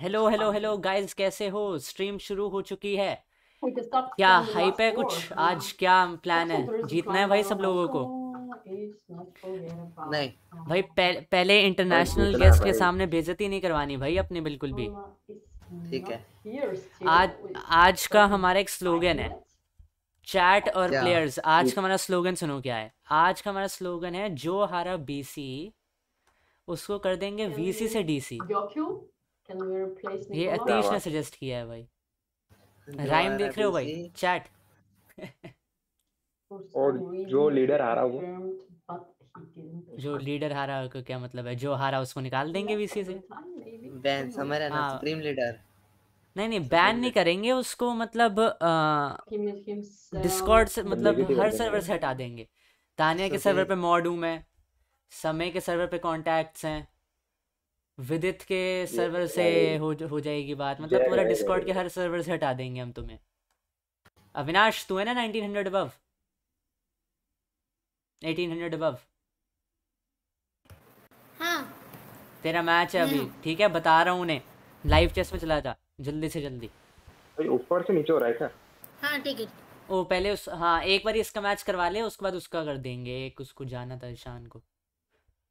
Hello hello hello guys कैसे हो stream शुरू हो चुकी है क्या हाइप है कुछ आज क्या प्लान है जीतना है भाई सब लोगों को नहीं हाँ। भाई पहले इंटरनेशनल गेस्ट के सामने बेजती नहीं करवानी भाई अपने बिल्कुल भी ठीक है आज आज का हमारा एक स्लोगन है चैट और प्लेयर्स आज का हमारा स्लोगन सुनो क्या है आज का हमारा स्लोगन है जो हारा बीसी उसको कर देंगे वीसी से डीसी Can we replace ये अतीश ने सजेस्ट किया है भाई राइम देख रहे हो भाई चैट और जो लीडर आ रहा है जो लीडर हारा को क्या मतलब है जो हारा उसको निकाल देंगे बीसी से बैन समर है ना सुप्रीम हाँ। लीडर नहीं नहीं बैन नहीं करेंगे उसको मतलब डिस्कॉर्ड से मतलब हर सर्वर से हटा देंगे तानिया के सर्वर पे मॉड हूँ मैं समय के सर्वर पे कॉन्टैक्ट्स हैं विदित के सर्वर से हो हो जाएगी बात मतलब पूरा डिस्कॉर्ड के हर सर्वर से हटा देंगे हम तुम्हें अविनाश तू है ना 1900 अबव 1800 अबव हाँ तेरा मैच है अभी ठीक है बता रहा हूँ उन्हें लाइव चेस में चला जा जल्दी से जल्दी ऊपर से नीचे हो रहा है क्या हाँ ठीक है ओ पहले उस हाँ एक बार इसका मैच करवा ले उसके बाद उसका कर देंगे एक उसको जाना था ईशान को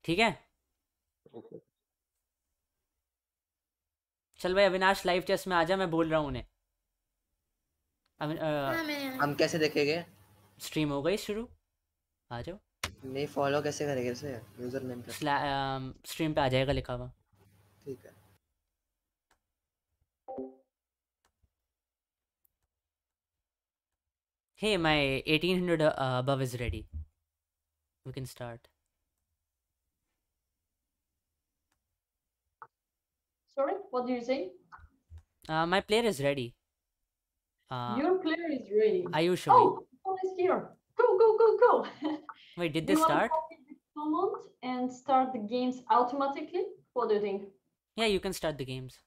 ठीक है चल भाई अविनाश लाइव चेस में आजा मैं बोल रहा हूँ उन्हें हाँ, हम कैसे देखेंगे स्ट्रीम हो गई शुरू आ जाओ नहीं फॉलो कैसे करेंगे उसे यूजर नेम पे स्ट्रीम पे आ जाएगा लिखा हुआ ठीक है hey my 1800 above is ready we can start Sorry, what do you say? Uh, my player is ready. Uh, Your player is ready. Are you sure? Oh, someone is here. Go, go, go, go. Wait, did they you start? Command and start the games automatically. What do you think? Yeah, you can start the games.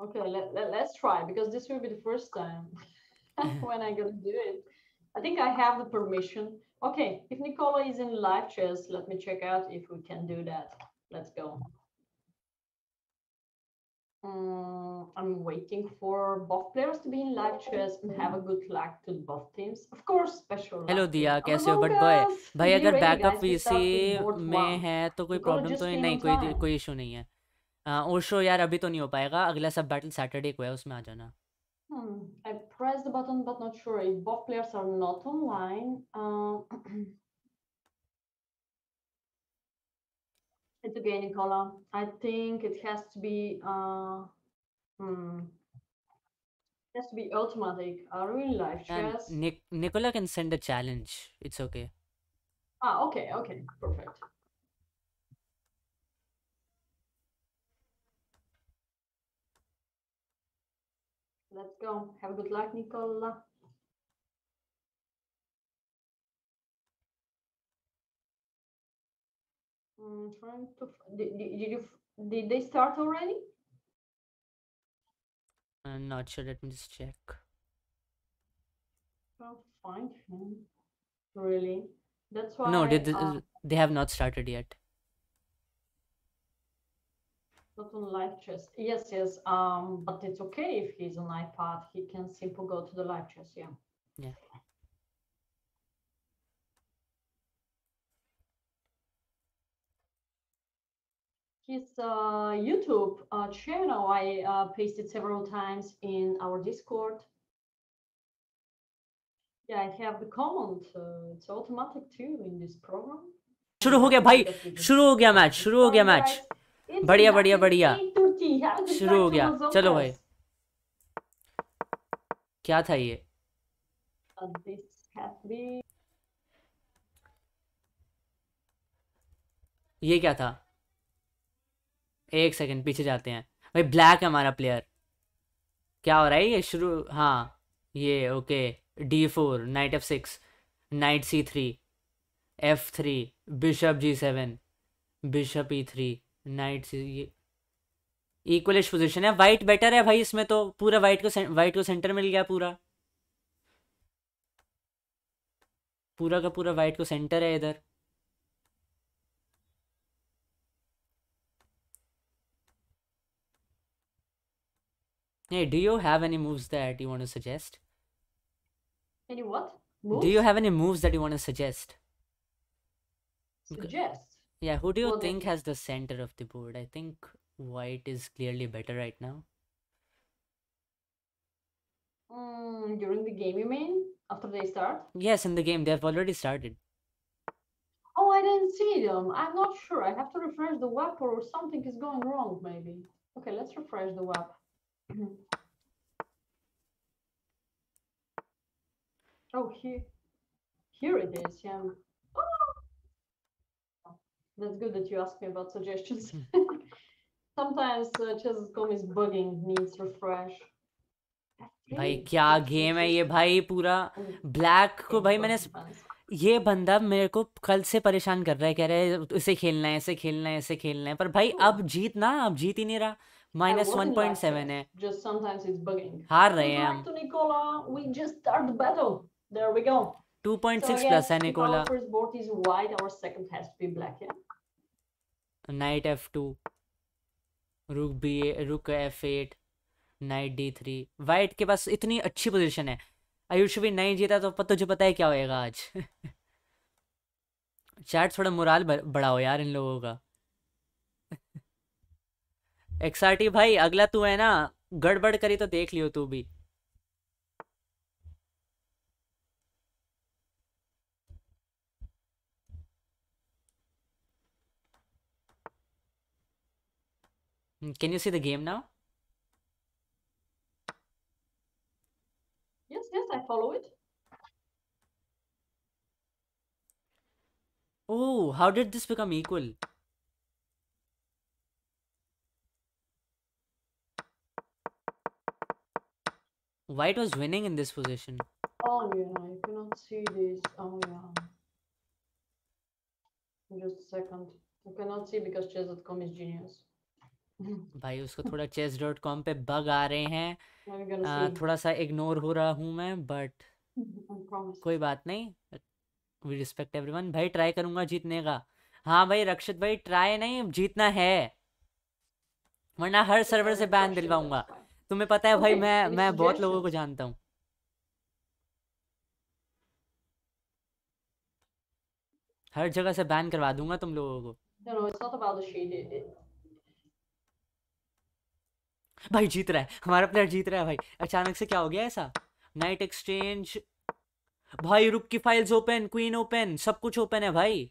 Okay, let, let, let's try because this will be the first time when I'm gonna do it. I think I have the permission. Okay, if Nicola is in live chess, let me check out if we can do that. Let's go. Um, I'm waiting for both players to be in live chess and have a good luck to both teams. Of course, special. luck. Hello दिया कैसे हो but boy, भाई अगर backup PC में है तो कोई problem तो नहीं कोई कोई इशू नहीं है ओशो यार अभी तो नहीं हो पाएगा अगला सब battle Saturday को है उसमें आ जाना Hmm, I pressed the button but not sure if both players are not online. Uh, It's okay, Nicola. I think it has to be uh, hmm, it has to be automatic. I really like chess? And Nic- Nicola can send a challenge. It's okay. Ah, okay, okay, perfect. Let's go. Have a good luck, Nicola. trying to. Did, did you? Did they start already? I'm not sure. Let me just check. Oh, fine. Really? That's why. No, they uh, they have not started yet? Not on live chess. Yes, yes. Um, but it's okay if he's on iPad. He can simply go to the live chess. Yeah. Yeah. his uh, YouTube uh, channel. I uh, pasted several times in our Discord. Yeah, I have the comment. it's automatic too in this program. शुरू हो गया भाई शुरू हो गया match शुरू हो गया मैच बढ़िया बढ़िया बढ़िया शुरू हो गया चलो भाई क्या था ये uh, ये क्या था एक सेकेंड पीछे जाते हैं भाई ब्लैक है हमारा प्लेयर क्या हो रहा है ये शुरू हाँ ये okay d four knight f six knight c three f three bishop g seven bishop e three knight c ये इक्वलिश पोजिशन है वाइट बेटर है भाई इसमें तो पूरा वाइट को वाइट को सेंटर मिल गया पूरा पूरा का पूरा वाइट को सेंटर है इधर Hey, do you have any moves that you want to suggest? Any what? Moves? Do you have any moves that you want to suggest? Suggest? Yeah, who do you well, think they... has the center of the board? I think white is clearly better right now. Mm, during the game, you mean? After they start? Yes, in the game. They've already started. Oh, I didn't see them. I'm not sure. I have to refresh the web or something is going wrong, maybe. Okay, let's refresh the web. Oh, here, here it is. Yeah. Oh! That's good that you asked me about suggestions. Sometimes uh, chess.com is bugging, needs refresh. भाई क्या game है ये भाई पूरा black को भाई मैंने ये बंदा मेरे को कल से परेशान कर रहा है कह रहा है इसे खेलना है इसे खेलना है इसे खेलना है पर भाई अब जीत ना अब जीत ही नहीं रहा माइनस वन पॉइंट सेवन है हार रहे हैं हम टू पॉइंट सिक्स प्लस है Nikola knight f two rook b rook f eight knight d three white के पास इतनी अच्छी पोजीशन है आयुष भी नहीं जीता तो पता तुझे पता है क्या होएगा आज चैट थोड़ा मोराल बढ़ाओ यार इन लोगों का एक्सआरटी भाई अगला तू है ना गड़बड़ करी तो देख लियो तू भी can you see the game now yes yes I follow it oh how did this become equal White was winning in this position. Oh yeah, I cannot see this. Oh yeah. Just a second. You cannot see because chess.com is genius. भाई उसको थोड़ा chess dot com पे bug आ रहे हैं आ, थोड़ा सा ignore हो रहा हूँ मैं बट कोई बात नहीं वी रिस्पेक्ट एवरीवन भाई ट्राई करूंगा जीतने का हाँ भाई रक्षित भाई ट्राई नहीं जीतना है वरना हर सर्वर से बैन दिलवाऊंगा तुम्हें पता है भाई मैं मैं बहुत लोगों को जानता हूँ हर जगह से बैन करवा दूंगा तुम लोगों को भाई जीत रहा है हमारा प्लेयर जीत रहा है भाई अचानक से क्या हो गया ऐसा नाइट एक्सचेंज भाई रुक की फाइल्स ओपन क्वीन ओपन सब कुछ ओपन है भाई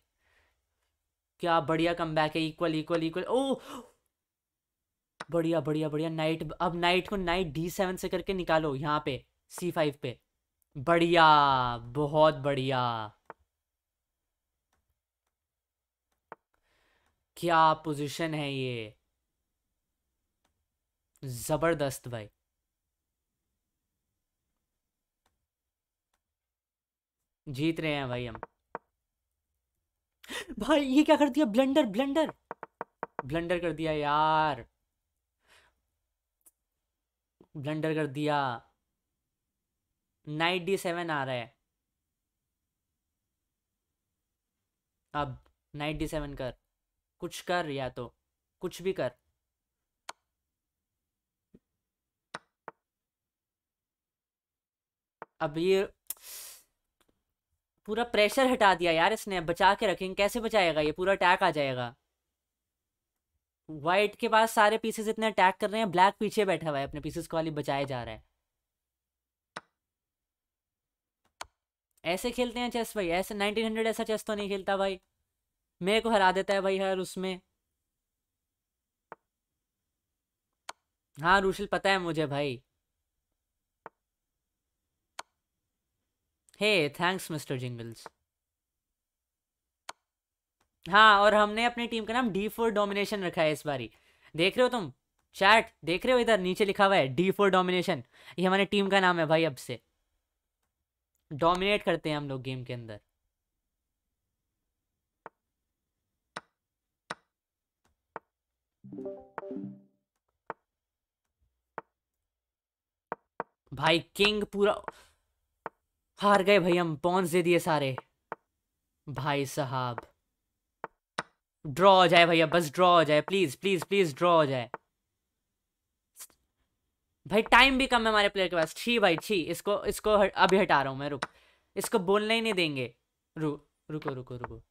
क्या बढ़िया कम बैक है इक्वल इक्वल इक्वल ओ बढ़िया बढ़िया बढ़िया नाइट अब नाइट को नाइट डी सेवन से करके निकालो यहाँ पे सी फाइव पे बढ़िया बहुत बढ़िया क्या पोजीशन है ये जबरदस्त भाई जीत रहे हैं भाई हम भाई ये क्या कर दिया ब्लेंडर ब्लेंडर ब्लेंडर कर दिया यार ब्लंडर कर दिया नाइट डी सेवन आ रहा है अब नाइट डी सेवन कर कुछ कर या तो कुछ भी कर अब ये पूरा प्रेशर हटा दिया यार इसने बचा के रखेंगे कैसे बचाएगा ये पूरा अटैक आ जाएगा व्हाइट के पास सारे पीसेस इतने अटैक कर रहे हैं ब्लैक पीछे बैठा हुआ है अपने पीसेस को वाली बचाए जा रहा है ऐसे खेलते हैं चेस भाई ऐसे 1900 ऐसा चेस तो नहीं खेलता भाई मेरे को हरा देता है भाई हर उसमें हाँ रूशल पता है मुझे भाई हे थैंक्स मिस्टर जिंगल्स हाँ और हमने अपनी टीम का नाम डी फोर डोमिनेशन रखा है इस बारी देख रहे हो तुम चैट देख रहे हो इधर नीचे लिखा हुआ है डी फोर डोमिनेशन ये हमारी टीम का नाम है भाई अब से डोमिनेट करते हैं हम लोग गेम के अंदर भाई किंग पूरा हार गए भाई हम पॉन्स दे दिए सारे भाई साहब ड्रॉ हो जाए भैया बस ड्रॉ हो जाए प्लीज प्लीज प्लीज ड्रॉ हो जाए भाई टाइम भी कम है हमारे प्लेयर के पास छी भाई छी इसको इसको अभी हटा रहा हूँ मैं रुक इसको बोलने ही नहीं देंगे रु रुको रुको रुको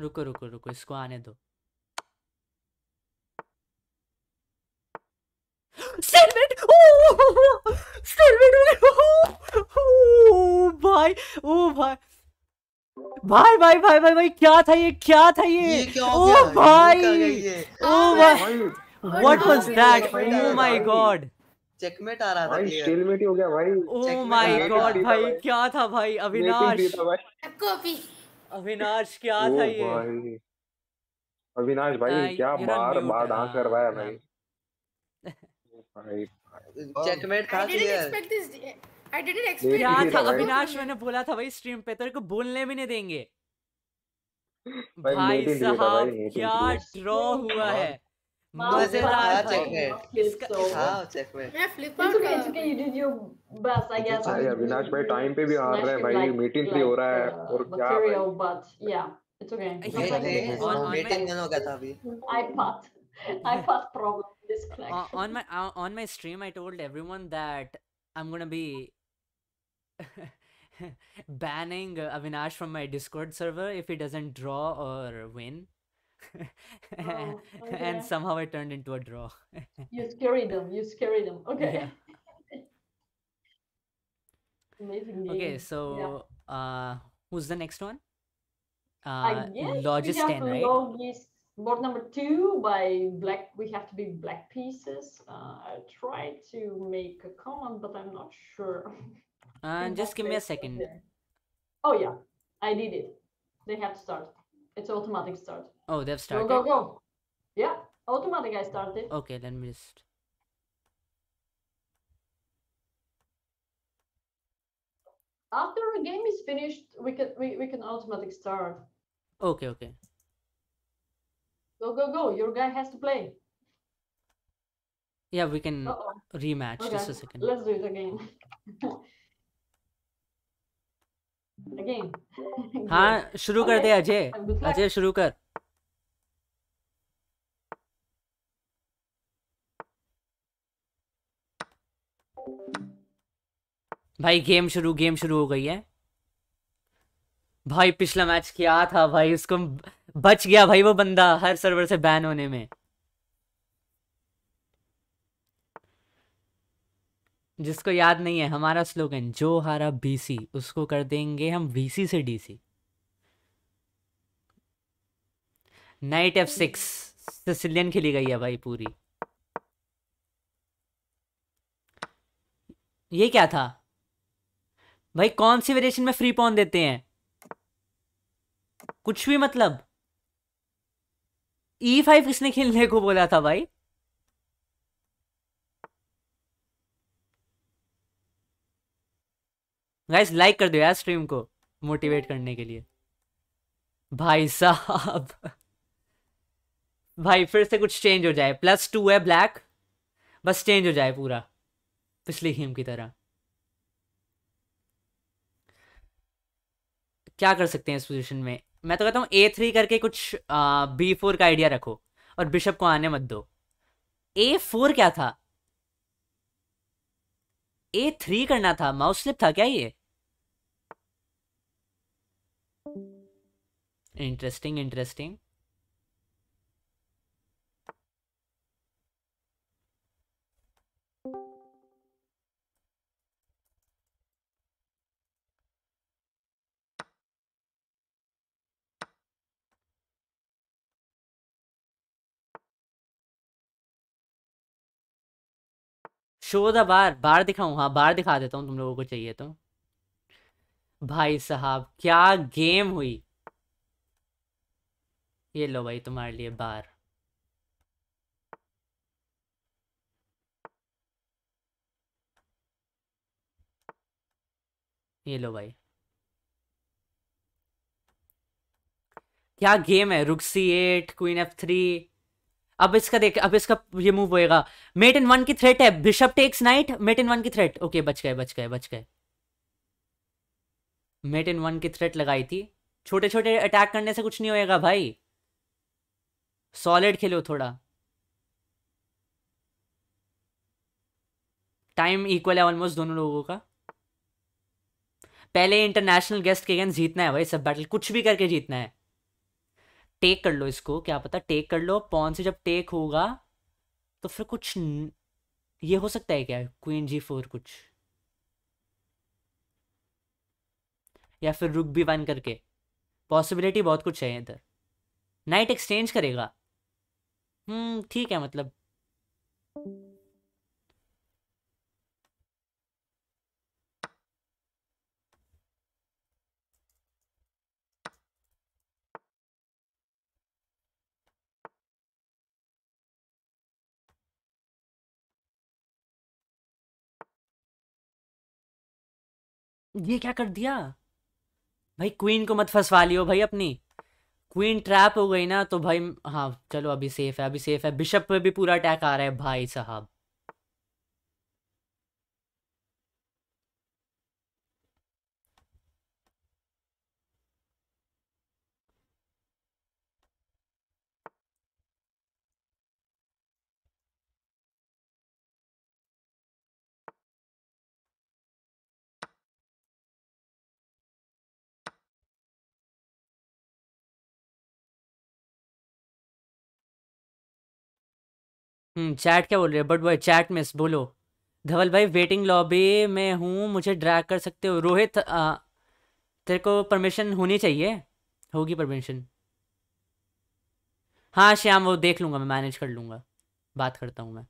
रुको रुको रुको इसको आने दो सेलमेट ओ सेलमेट ओ भाई ओ oh, भाई भाई भाई भाई भाई भाई क्या था ये क्या था ये, ये ओ oh, भाई ओ oh, भाई what was that oh my god checkmate आ रहा था भाई स्टीलमेट ही हो गया भाई ओ माय गॉड भाई क्या था भाई अविनाश कॉपी अविनाश क्या था ये अविनाश भाई क्या बार बार डांस करवाया भाई अविनाश मैंने बोला था भाई स्ट्रीम पे तेरे को बोलने भी नहीं देंगे भाई साहब क्या ड्रॉ हुआ है मजेदार I caused problems with this connection. Uh, on my uh, on my stream, I told everyone that I'm gonna be banning Avinash from my Discord server if he doesn't draw or win. oh, okay. Oh, and somehow it turned into a draw. you scared them. You scared them. Okay. Yeah. Amazing. Okay, so yeah. uh, who's the next one? Uh, Logis ten, right? board number two by black we have to be black pieces uh, i tried to make a comment but i'm not sure And uh, just give me a second there. oh yeah i did it they have to start it's automatic start oh they've started go go go yeah automatic i started okay then we just after a game is finished we can we, we can automatic start okay okay Go, go, go. Your guy has to play. Yeah, we can Uh-oh. rematch. Okay. Just a second. Let's do it again. again. हाँ शुरू okay. कर दे अजय अजय शुरू कर भाई game शुरू game शुरू हो गई है भाई पिछला मैच क्या था भाई उसको बच गया भाई वो बंदा हर सर्वर से बैन होने में जिसको याद नहीं है हमारा स्लोगन जो हारा बीसी उसको कर देंगे हम बीसी से डीसी नाइट एफ सिक्स सिसिलियन खेली गई है भाई पूरी ये क्या था भाई कौन सी वेरिएशन में फ्री पॉन देते हैं कुछ भी मतलब ई e फाइव किसने खेलने को बोला था भाई गाइस लाइक कर दो यार स्ट्रीम को मोटिवेट करने के लिए भाई साहब भाई फिर से कुछ चेंज हो जाए प्लस टू है ब्लैक बस चेंज हो जाए पूरा पिछली गेम की तरह क्या कर सकते हैं इस पोजीशन में मैं तो कहता हूँ ए थ्री करके कुछ बी फोर का आइडिया रखो और बिशप को आने मत दो ए फोर क्या था ए थ्री करना था माउस स्लिप था क्या ये interesting interesting show the bar bar दिखाऊ हाँ बार दिखा देता हूँ तुम लोगों को चाहिए तो भाई साहब क्या गेम हुई ये लो भाई तुम्हारे लिए बार ये लो भाई क्या गेम है rook c eight queen f three अब इसका देख अब इसका ये मूव होएगा मेट इन वन की थ्रेट है bishop takes knight mate in one की थ्रेट ओके बच गए बच गए बच गए मेट इन वन की थ्रेट लगाई थी छोटे छोटे अटैक करने से कुछ नहीं होएगा भाई सॉलिड खेलो थोड़ा टाइम इक्वल है ऑलमोस्ट दोनों लोगों का पहले इंटरनेशनल गेस्ट के अगेंस्ट जीतना है भाई सब बैटल कुछ भी करके जीतना है टेक कर लो इसको क्या पता टेक कर लो पॉन से जब टेक होगा तो फिर कुछ न... ये हो सकता है क्या क्वीन जी फोर कुछ या फिर रुक भी वन करके पॉसिबिलिटी बहुत कुछ है इधर नाइट एक्सचेंज करेगा हम्म ठीक है मतलब ये क्या कर दिया भाई क्वीन को मत फंसवा लियो भाई अपनी क्वीन ट्रैप हो गई ना तो भाई हाँ चलो अभी सेफ है अभी सेफ है बिशप पे भी पूरा अटैक आ रहा है भाई साहब हम्म, चैट क्या बोल रहे बट बॉय चैट मिस बोलो धवल भाई वेटिंग लॉबी में हूँ मुझे ड्रैग कर सकते हो रोहित तेरे को परमिशन होनी चाहिए होगी परमिशन हाँ श्याम वो देख लूंगा मैं मैनेज कर लूंगा बात करता हूँ मैं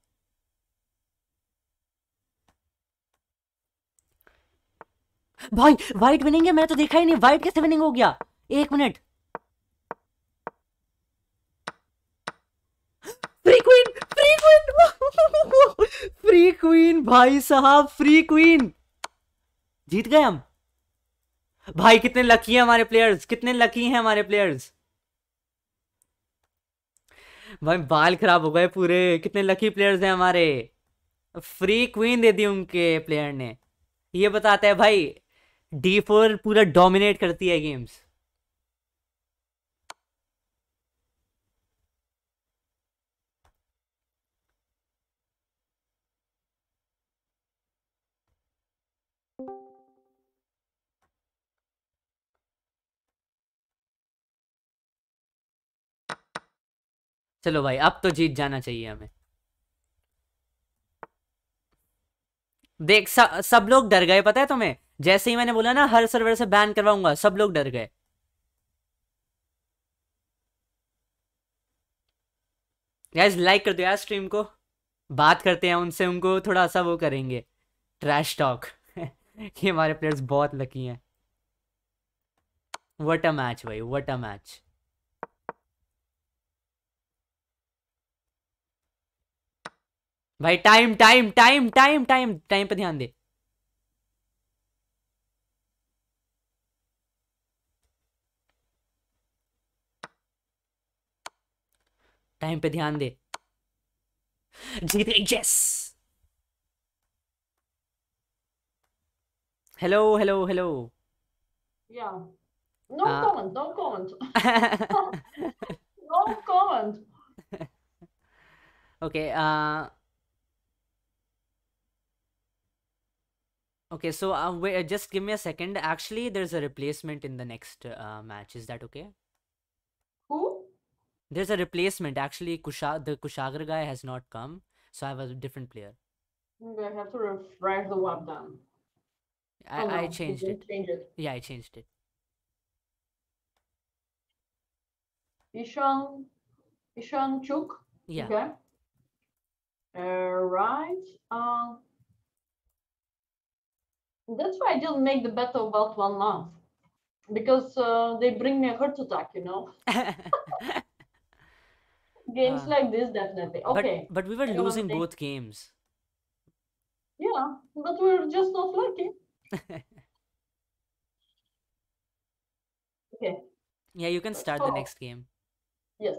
भाई वाइट विनिंग है मैंने तो देखा ही नहीं वाइट कैसे विनिंग हो गया एक मिनट क्वीन भाई साहब फ्री क्वीन जीत गए हम भाई कितने लकी हैं हमारे प्लेयर्स कितने लकी हैं हमारे प्लेयर्स भाई बाल खराब हो गए पूरे कितने लकी प्लेयर्स हैं हमारे फ्री क्वीन दे दी उनके प्लेयर ने ये बताता है भाई डी फोर पूरा डोमिनेट करती है गेम्स चलो भाई अब तो जीत जाना चाहिए हमें देख सब लोग डर गए पता है तुम्हें जैसे ही मैंने बोला ना हर सर्वर से बैन करवाऊंगा सब लोग डर गए गाइस लाइक कर दो यार स्ट्रीम को बात करते हैं उनसे उनको थोड़ा सा वो करेंगे ट्रैश टॉक ये हमारे प्लेयर्स बहुत लकी हैं वट अ मैच भाई वट अ मैच भाई time time time time time time पे ध्यान दे टाइम पे ध्यान दे जीते yes hello hello hello yeah no comment no comment no comment okay Okay, so uh, wait, uh, just give me a second. Actually, there's a replacement in the next uh, match. Is that okay? Who? There's a replacement. Actually, Kusha the Kushagra guy has not come, so I have a different player. I have to refresh the web down. I, oh, no, I changed it. Change it. Yeah, I changed it. Ishan, Ishan Chuk. Yeah. Okay. Uh, right. Uh, that's why I didn't make the bet about one month because uh, they bring me a heart attack, you know. games uh, like this, definitely. Okay. But, but we were losing both games. Yeah, but we are just not lucky. okay. Yeah, you can start so, the next game. Yes.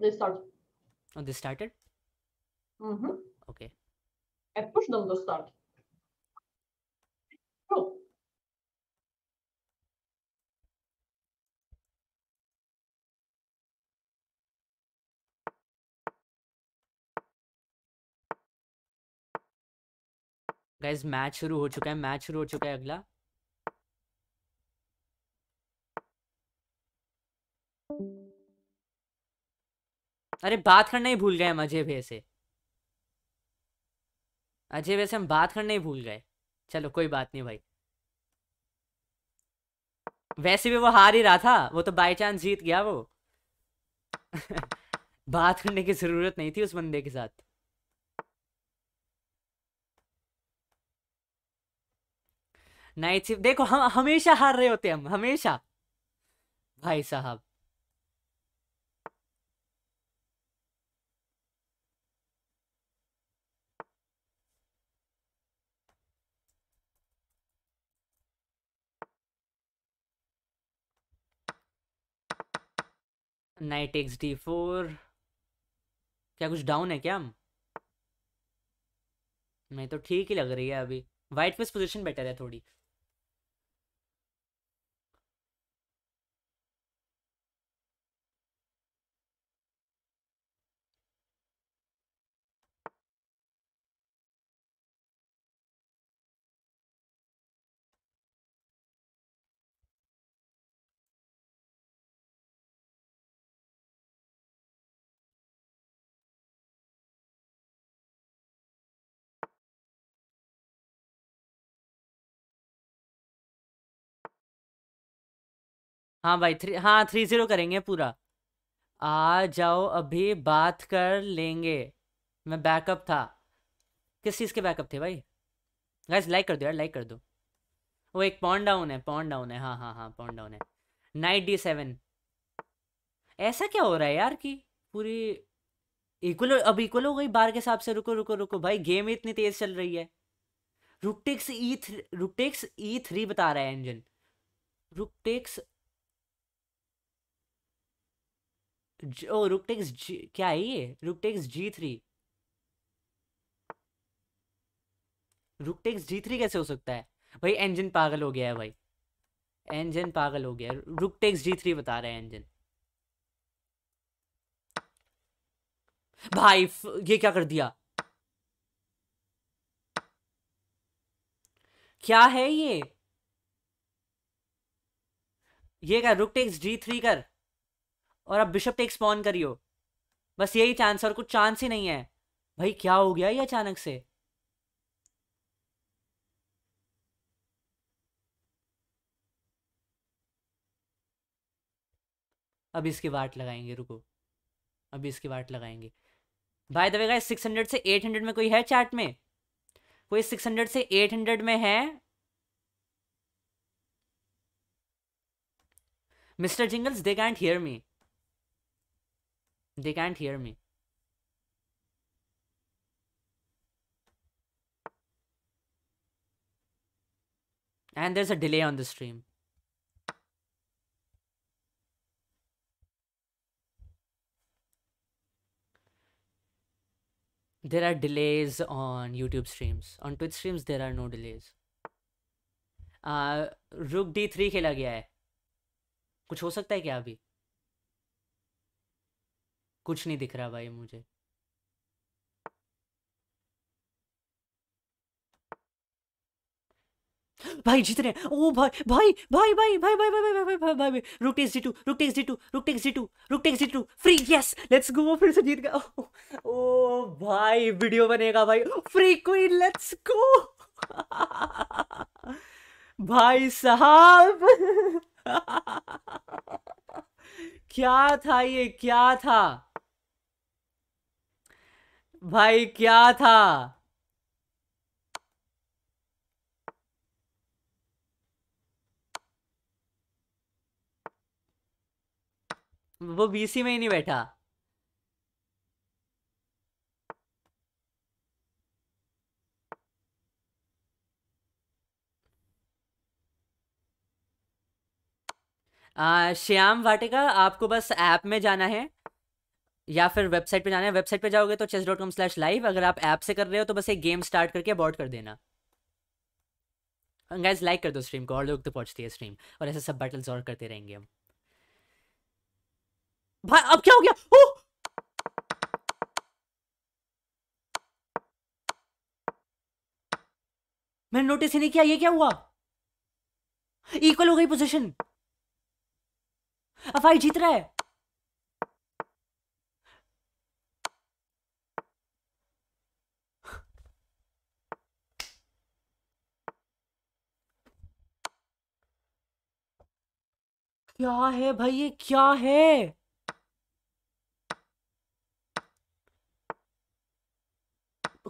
They started. Oh, they started? Mm hmm. Okay. I pushed them to start. Guys match शुरू हो चुका है match शुरू हो चुका है अगला अरे बात करना ही भूल गए हम अजय भैया से अजय भैया से हम बात करना ही भूल गए चलो कोई बात नहीं भाई वैसे भी वो हार ही रहा था वो तो बाय चांस जीत गया वो बात करने की जरूरत नहीं थी उस बंदे के साथ नाइट शिफ्ट देखो हम हमेशा हार रहे होते हम हमेशा भाई साहब नाइट एक्स डी फोर क्या कुछ डाउन है क्या हम नहीं तो ठीक ही लग रही है अभी वाइट पे पोजीशन बेटर है थोड़ी हाँ भाई थ्री हाँ थ्री जीरो करेंगे पूरा आ जाओ अभी बात कर लेंगे मैं बैकअप था किस चीज़ के बैकअप थे भाई गाइस लाइक कर दो यार लाइक कर दो वो एक पॉन डाउन है पॉन डाउन है हाँ हाँ हाँ पॉन डाउन है नाइट डी सेवन ऐसा क्या हो रहा है यार कि पूरी इक्वल अब इक्वल हो गई बार के हिसाब से रुको रुको रुको भाई गेम इतनी तेज़ चल रही है रुकटेक्स ई थ्री रुकटेक्स ई थ्री बता रहा है इंजन रुकटेक्स ओ रुक रुकटेक्स जी क्या है ये रुकटेक्स जी थ्री रुकटेक्स जी थ्री कैसे हो सकता है भाई इंजन पागल हो गया है भाई इंजन पागल हो गया रुकटेक्स जी थ्री बता रहे हैं इंजन भाई ये क्या कर दिया क्या है ये ये रुक रुकटेक्स जी थ्री कर और अब बिशप टेक स्पॉन करियो बस यही चांस और कुछ चांस ही नहीं है भाई क्या हो गया ये अचानक से अब इसकी वाट लगाएंगे रुको अब इसकी वाट लगाएंगे भाई दबे सिक्स हंड्रेड से एट हंड्रेड में कोई है चैट में कोई सिक्स हंड्रेड से एट हंड्रेड में है mister Jingles they can't hear me They can't hear me. And there's a delay on the stream. There are delays on YouTube streams. On Twitch streams, there are no delays. Uh, rook d three खेला गया है कुछ हो सकता है क्या अभी कुछ नहीं दिख रहा भाई मुझे भाई जीत रहे ओ भाई भाई भाई भाई भाई भाई भाई भाई भाई भाई भाई rook takes g two rook takes g two rook takes g two rook takes g two free yes let's go फिर से जीत गया ओ भाई वीडियो बनेगा भाई फ्री क्वीन लेट्स गो भाई साहब क्या था ये क्या था भाई क्या था वो बीसी में ही नहीं बैठा आ, श्याम वाटिका आपको बस ऐप में जाना है या फिर वेबसाइट पे जाना है वेबसाइट पे जाओगे तो chess dot com slash live अगर आप ऐप से कर रहे हो तो बस एक गेम स्टार्ट करके अबॉर्ड कर देना गाइज लाइक कर दो स्ट्रीम को और लोग तो पहुंचती है स्ट्रीम और ऐसे सब बैटल्स और करते रहेंगे हम भाई अब क्या हो गया ओ! Oh! मैंने नोटिस ही नहीं किया ये क्या हुआ इक्वल हो गई पोजीशन अब भाई जीत रहा है क्या है भाई ये क्या है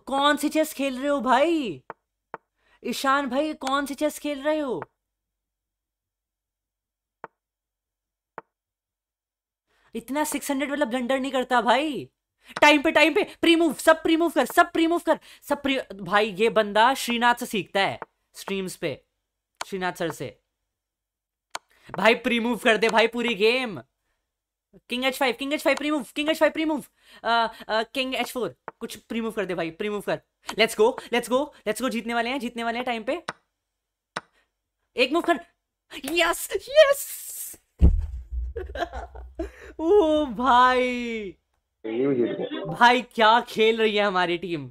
कौन सी चेस खेल रहे हो भाई ईशान भाई कौन सी चेस खेल रहे हो इतना सिक्स हंड्रेड वाला ब्लंडर नहीं करता भाई टाइम पे टाइम पे प्री मूव सब प्री मूव कर सब प्री मूव कर सब प्री भाई ये बंदा श्रीनाथ से सीखता है स्ट्रीम्स पे श्रीनाथ सर से भाई प्रीमूव कर दे भाई पूरी game king h five king h five premove king h five premove king h four कुछ प्रीमूव कर दे भाई प्रीमूव कर let's go let's go let's go जीतने वाले हैं जीतने वाले हैं टाइम पे एक मूव कर यस यस ओ भाई भाई क्या खेल रही है हमारी टीम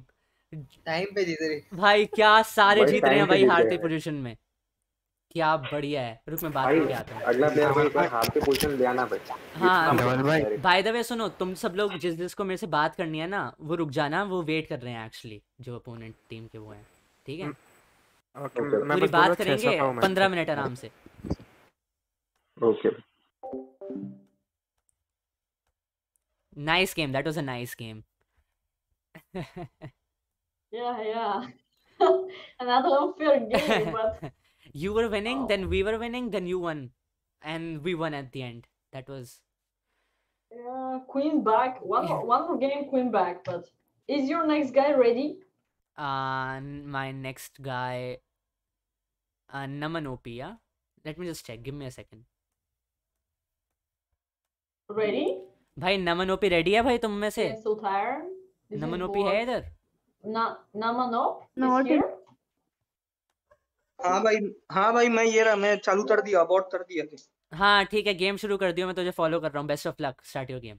टाइम पे जीत रही भाई क्या सारे जीत रहे हैं भाई हारते पोजीशन में क्या बढ़िया है रुक मैं बात करके आता हूँ अगला प्लेयर भाई भाई बार हाथ पे पोजीशन ले आना भाई हाँ बाय द वे सुनो तुम सब लोग जिस जिस को मेरे से बात करनी है ना वो रुक जाना वो वेट कर रहे हैं एक्चुअली जो अपोनेंट टीम के वो हैं ठीक है ओके पूरी बात करेंगे पंद्रह मिनट आराम से okay nice game that was a nice game yeah yeah another unfair game but You were winning, then we were winning, then you won, and we won at the end. That was. Uh, queen back. One more, one more game, queen back. But is your next guy ready? Uh, my next guy. Uh, Namanopia. Let me just check. Give me a second. Ready? भाई नमन OP ready है भाई तुम में से नमन OP है इधर ना नमन ओप not हाँ भाई हाँ भाई मैं ये रहा मैं चालू कर दिया अबॉर्ट कर दिया हाँ ठीक है गेम शुरू कर दियो मैं तुझे तो फॉलो कर रहा हूँ best of luck start your game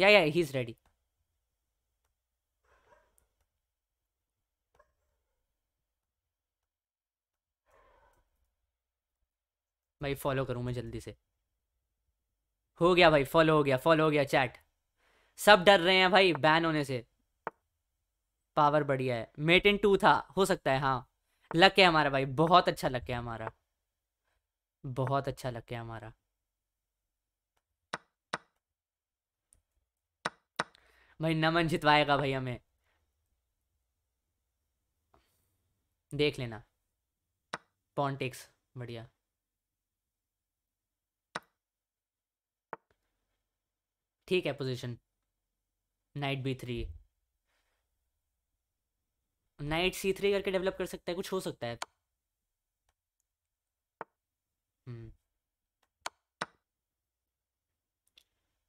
yeah yeah he is ready भाई फॉलो करूँ मैं जल्दी से हो गया भाई फॉलो हो गया फॉलो हो गया चैट सब डर रहे हैं भाई बैन होने से पावर बढ़िया है मेट इन टू था हो सकता है हाँ लक है हमारा भाई बहुत अच्छा लक है हमारा बहुत अच्छा लक है हमारा भाई नमन जितवाएगा भाई हमें देख लेना पॉन्टिक्स बढ़िया ठीक है position knight b three knight c three करके डेवलप कर सकता है कुछ हो सकता है हम्म।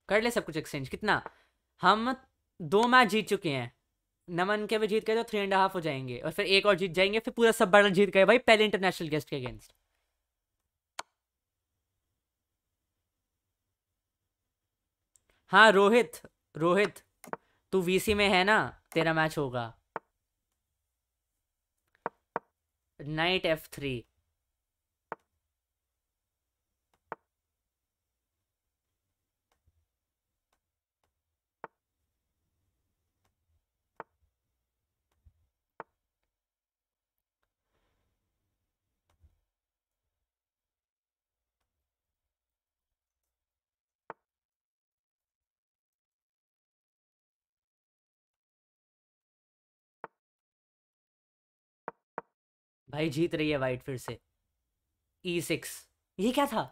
कर ले सब कुछ एक्सचेंज कितना हम दो मैच जीत चुके हैं नमन के भी जीत गए तो थ्री एंड हाफ हो जाएंगे और फिर एक और जीत जाएंगे फिर पूरा सब बार जीत गए भाई पहले इंटरनेशनल गेस्ट के अगेंस्ट हाँ रोहित रोहित तू वीसी में है ना तेरा मैच होगा knight f3 भाई जीत रही है वाइट फिर से ई e सिक्स ये क्या था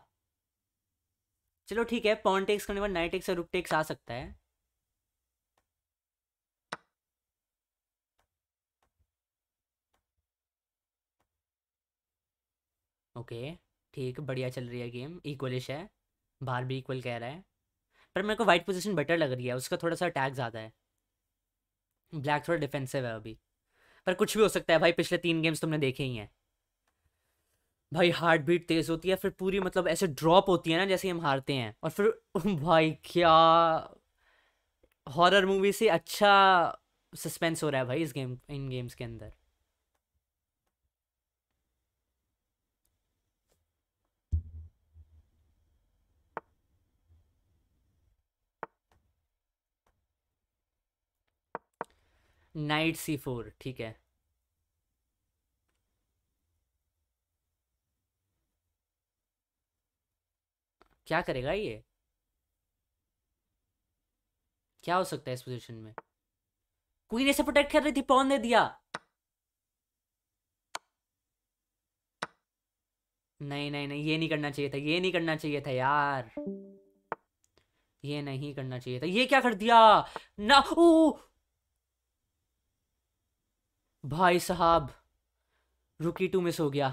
चलो ठीक है पॉन टेक्स करने के बाद नाइट टेक्स और रुक टेक्स आ सकता है ओके ठीक बढ़िया चल रही है गेम इक्वलिश है बाहर भी इक्वल कह रहा है पर मेरे को वाइट पोजीशन बेटर लग रही है उसका थोड़ा सा अटैक ज़्यादा है ब्लैक थोड़ा डिफेंसिव है अभी पर कुछ भी हो सकता है भाई पिछले तीन गेम्स तुमने देखे ही हैं भाई हार्ट बीट तेज़ होती है फिर पूरी मतलब ऐसे ड्रॉप होती है ना जैसे हम हारते हैं और फिर भाई क्या हॉरर मूवी से अच्छा सस्पेंस हो रहा है भाई इस गेम इन गेम्स के अंदर नाइट सी फोर ठीक है क्या करेगा ये क्या हो सकता है इस पोजीशन में क्वीन ऐसे प्रोटेक्ट कर रही थी पॉन दे दिया नहीं नहीं नहीं ये नहीं करना चाहिए था ये नहीं करना चाहिए था यार ये नहीं करना चाहिए था ये क्या कर दिया ना ओ भाई साहब रुकी टू मिस हो गया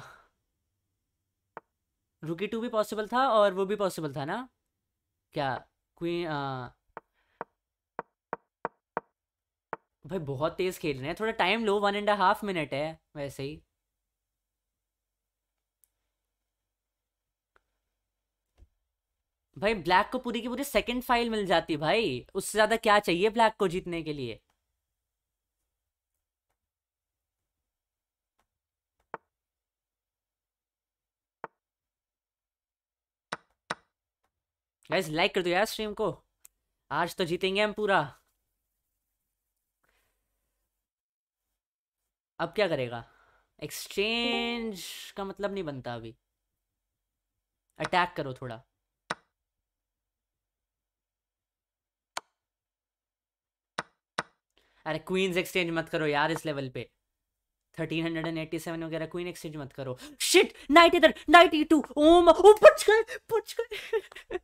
रुकी टू भी पॉसिबल था और वो भी पॉसिबल था ना क्या क्वीन भाई बहुत तेज खेल रहे हैं थोड़ा टाइम लो वन एंड हाफ मिनट है वैसे ही भाई ब्लैक को पूरी की पूरी सेकंड फाइल मिल जाती भाई उससे ज्यादा क्या चाहिए ब्लैक को जीतने के लिए गाइस लाइक कर दो यार स्ट्रीम को आज तो जीतेंगे हम पूरा अब क्या करेगा एक्सचेंज का मतलब नहीं बनता अभी अटैक करो थोड़ा अरे क्वींस एक्सचेंज मत करो यार इस लेवल पे thirteen hundred and eighty seven वगैरह क्वीन एक्सचेंज मत करो शिट नाइट इधर नाइटी टू ओम ओ बच गए बच गए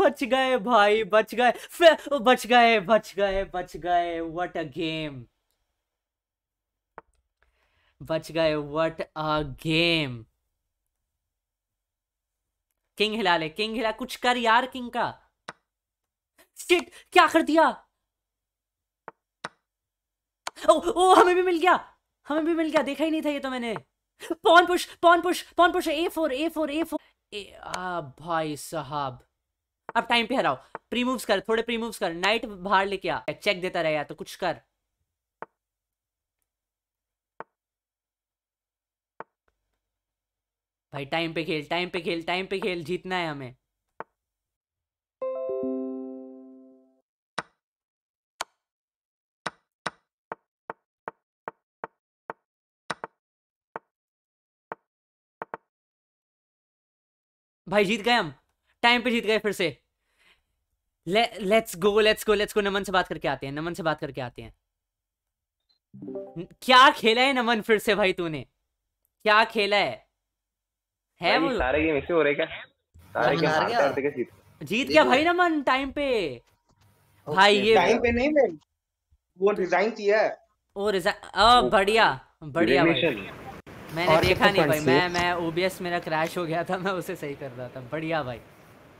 बच गए भाई बच गए बच गए बच गए बच गए व्हाट अ गेम बच गए व्हाट अ गेम किंग हिला ले किंग हिला कुछ कर यार किंग का शिट क्या कर दिया ओ ओ हमें भी मिल गया हमें भी मिल गया देखा ही नहीं था ये तो मैंने pawn push pawn push pawn push a four a four a four a आ भाई साहब अब टाइम पे हराओ प्रीमूव्स कर थोड़े प्रीमूव्स कर नाइट बाहर लेके आ चेक देता रहे यार तो कुछ कर भाई टाइम पे खेल टाइम पे खेल टाइम पे खेल जीतना है हमें भाई जीत गए हम टाइम पे जीत गए फिर से let's go let's go let's go Naman से बात करके आते हैं नमन से बात करके आते हैं क्या खेला है नमन फिर से भाई तूने क्या खेला है है वो सारे गेम ऐसे हो रहे क्या सारे गेम हार गया जीत गया जीत गया भाई नमन टाइम पे भाई ये टाइम पे नहीं मैं वो रिजाइन किया है ओ रिजाइन बढ़िया बढ़िया भाई मैंने देखा नहीं भाई मैं मैं ओबीएस मेरा क्रैश हो गया था मैं उसे सही कर रहा था बढ़िया भाई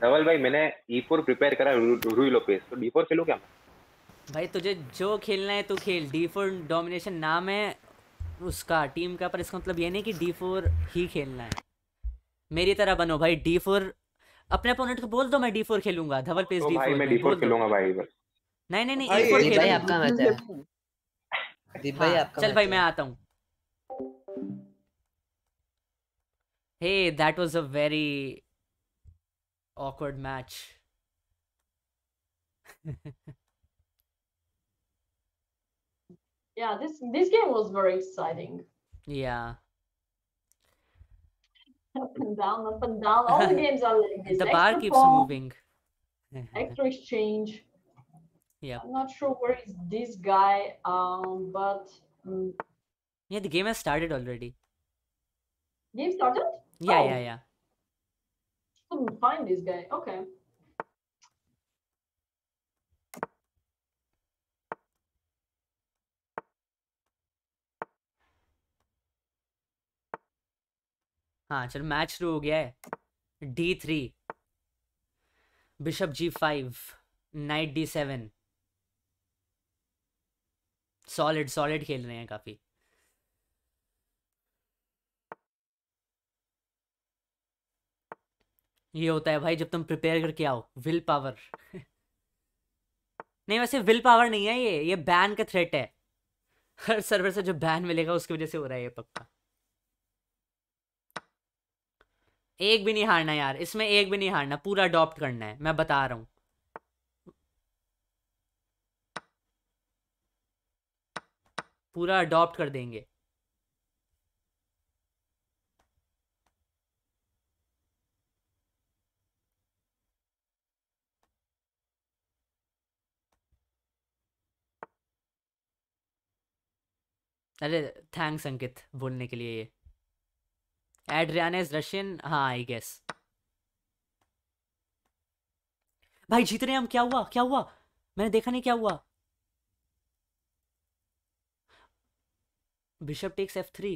धवल भाई मैंने ई4 e प्रिपेयर करा रुई लोपेस तो डी4 खेलो क्या भाई तुझे जो खेलना है तू खेल डी4 डोमिनेशन नाम है उसका टीम का पर इसका मतलब ये नहीं कि डी4 ही खेलना है मेरी तरह बनो भाई डी4 अपने अपोनेंट को बोल दो मैं डी4 खेलूंगा धवल पेस तो डी4 भाई मैं डी4 खेलूंगा भाई नहीं नहीं नहीं ए4 खेलूंगा आपका मैच है हाँ, दीप भाई आपका चल भाई मैं आता हूं Hey, that was a very awkward match. yeah, this this game was very exciting. Yeah. Up and down, up and down. All the games are like this. The bar Extra keeps fall, moving. extra exchange. Yeah. I'm not sure where is this guy, um, but um, yeah, the game has started already. Game started? Yeah, oh, yeah, yeah. Couldn't find this guy. Okay. हाँ चल match शुरू हो गया है d three bishop g five knight d seven solid solid खेल रहे हैं काफी ये होता है भाई जब तुम प्रिपेयर करके आओ विल पावर नहीं वैसे विल पावर नहीं है ये ये बैन का थ्रेट है हर सर्वर से जो बैन मिलेगा उसकी वजह से हो रहा है ये पक्का एक भी नहीं हारना यार इसमें एक भी नहीं हारना पूरा अडॉप्ट करना है मैं बता रहा हूं पूरा अडॉप्ट कर देंगे अरे थैंक्स अंकित बोलने के लिए ये एड्रियाना इज रशियन हाँ आई गेस भाई जीत रहे हम क्या हुआ क्या हुआ मैंने देखा नहीं क्या हुआ बिशप टेक्स एफ थ्री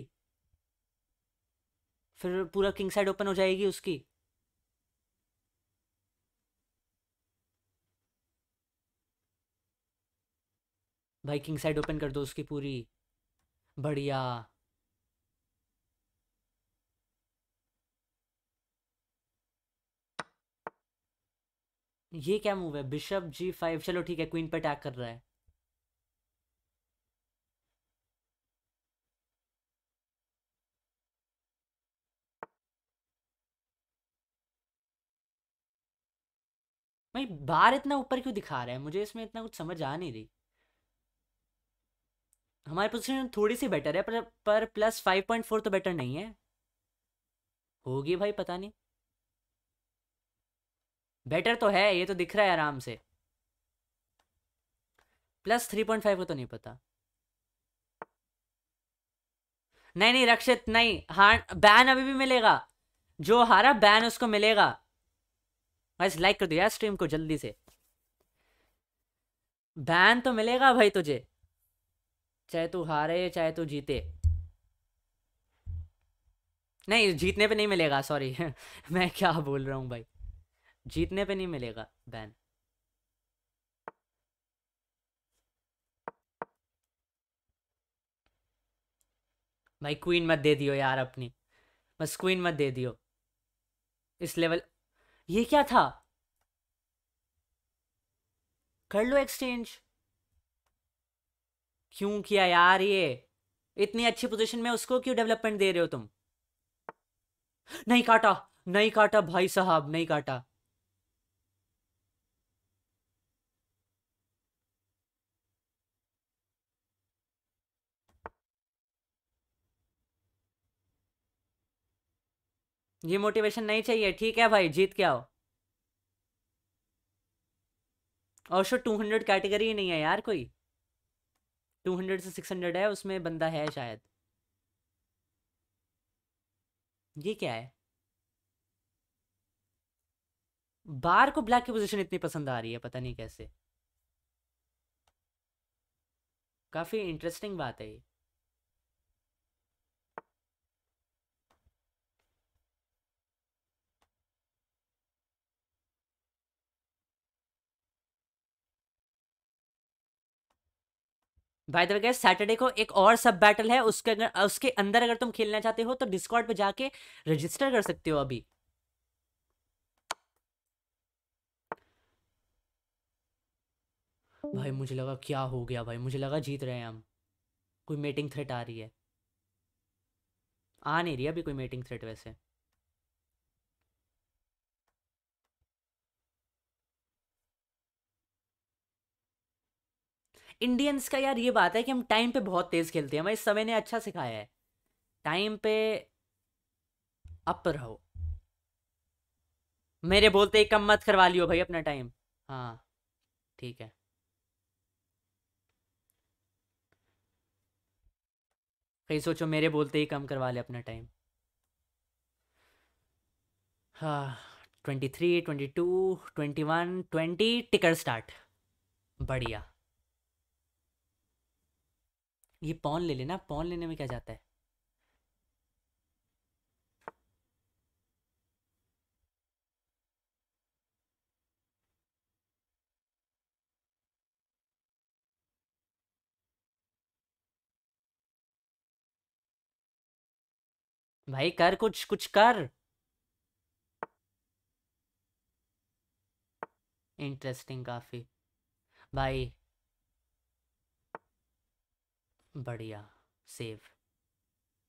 फिर पूरा किंग साइड ओपन हो जाएगी उसकी भाई किंग साइड ओपन कर दो उसकी पूरी बढ़िया ये क्या मूव है बिशप जी फाइव चलो ठीक है क्वीन पे अटैक कर रहा है भाई बार इतना ऊपर क्यों दिखा रहा है मुझे इसमें इतना कुछ समझ आ नहीं रही हमारी पोजीशन थोड़ी सी बेटर है पर पर प्लस फाइव पॉइंट फोर तो बेटर नहीं है होगी भाई पता नहीं बेटर तो है ये तो दिख रहा है आराम से प्लस थ्री पॉइंट फाइव को तो नहीं पता नहीं नहीं रक्षित नहीं हार बैन अभी भी मिलेगा जो हारा बैन उसको मिलेगा बस लाइक कर दो यार स्ट्रीम को जल्दी से बैन तो मिलेगा भाई तुझे चाहे तू हारे चाहे तू जीते नहीं जीतने पे नहीं मिलेगा सॉरी मैं क्या बोल रहा हूँ भाई जीतने पे नहीं मिलेगा बैन भाई क्वीन मत दे दियो यार अपनी बस क्वीन मत दे दियो इस लेवल ये क्या था कर लो एक्सचेंज क्यों किया यार ये इतनी अच्छी पोजीशन में उसको क्यों डेवलपमेंट दे रहे हो तुम नहीं काटा नहीं काटा भाई साहब नहीं काटा ये मोटिवेशन नहीं चाहिए ठीक है भाई जीत के आओ और शो टू हंड्रेड कैटेगरी ही नहीं है यार कोई टू हंड्रेड से सिक्स हंड्रेड है उसमें बंदा है शायद ये क्या है बार को ब्लैक की पोजीशन इतनी पसंद आ रही है पता नहीं कैसे काफी इंटरेस्टिंग बात है ये by the way guys Saturday को एक और सब बैटल है उसके अगर उसके अंदर अगर तुम खेलना चाहते हो तो डिस्कॉर्ड पे जाके रजिस्टर कर सकते हो अभी भाई मुझे लगा क्या हो गया भाई मुझे लगा जीत रहे हैं हम कोई मीटिंग थ्रेट आ रही है आ नहीं रही अभी कोई मीटिंग थ्रेट वैसे इंडियंस का यार ये बात है कि हम टाइम पे बहुत तेज़ खेलते हैं हमें इस समय ने अच्छा सिखाया है टाइम पे अप रहो मेरे बोलते ही कम मत करवा लियो भाई अपना टाइम हाँ ठीक है कहीं सोचो मेरे बोलते ही कम करवा ले अपना टाइम हाँ twenty three twenty two twenty one twenty ticket start बढ़िया ये पॉन ले लेना पॉन लेने में क्या जाता है भाई कर कुछ कुछ कर इंटरेस्टिंग काफी भाई बढ़िया सेव